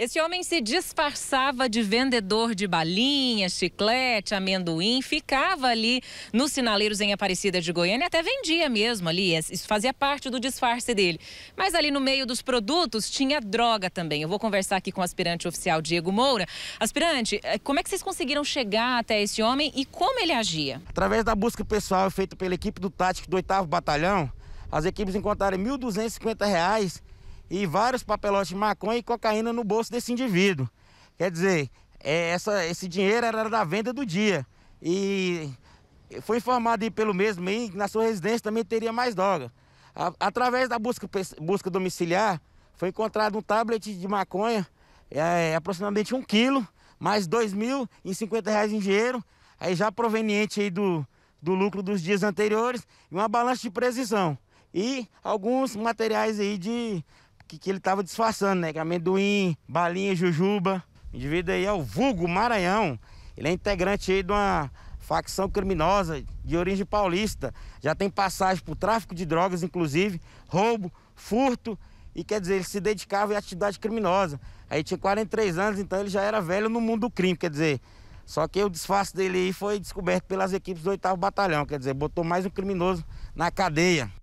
Esse homem se disfarçava de vendedor de balinha, chiclete, amendoim, ficava ali nos sinaleiros em Aparecida de Goiânia, até vendia mesmo ali, é, isso fazia parte do disfarce dele. Mas ali no meio dos produtos tinha droga também. Eu vou conversar aqui com o aspirante oficial Diego Moura. Aspirante, é, como é que vocês conseguiram chegar até esse homem e como ele agia? Através da busca pessoal feita pela equipe do Tático do 8 Batalhão, as equipes encontraram R$ 1.250 e vários papelotes de maconha e cocaína no bolso desse indivíduo. Quer dizer, é, essa, esse dinheiro era da venda do dia. E foi informado aí pelo mesmo aí que na sua residência também teria mais droga. A, através da busca, busca domiciliar, foi encontrado um tablet de maconha, é, aproximadamente um quilo, mais dois mil e cinquenta reais em dinheiro, aí já proveniente aí do, do lucro dos dias anteriores, e uma balança de precisão. E alguns materiais aí de que, que ele estava disfarçando, né? Que é amendoim, balinha, jujuba. O indivíduo aí é o vulgo Maranhão. Ele é integrante aí de uma facção criminosa de origem paulista. Já tem passagem por tráfico de drogas, inclusive, roubo, furto. E quer dizer, ele se dedicava à atividade criminosa. Aí tinha 43 anos, então ele já era velho no mundo do crime, quer dizer. Só que o disfarce dele aí foi descoberto pelas equipes do 8 Batalhão, quer dizer, botou mais um criminoso na cadeia.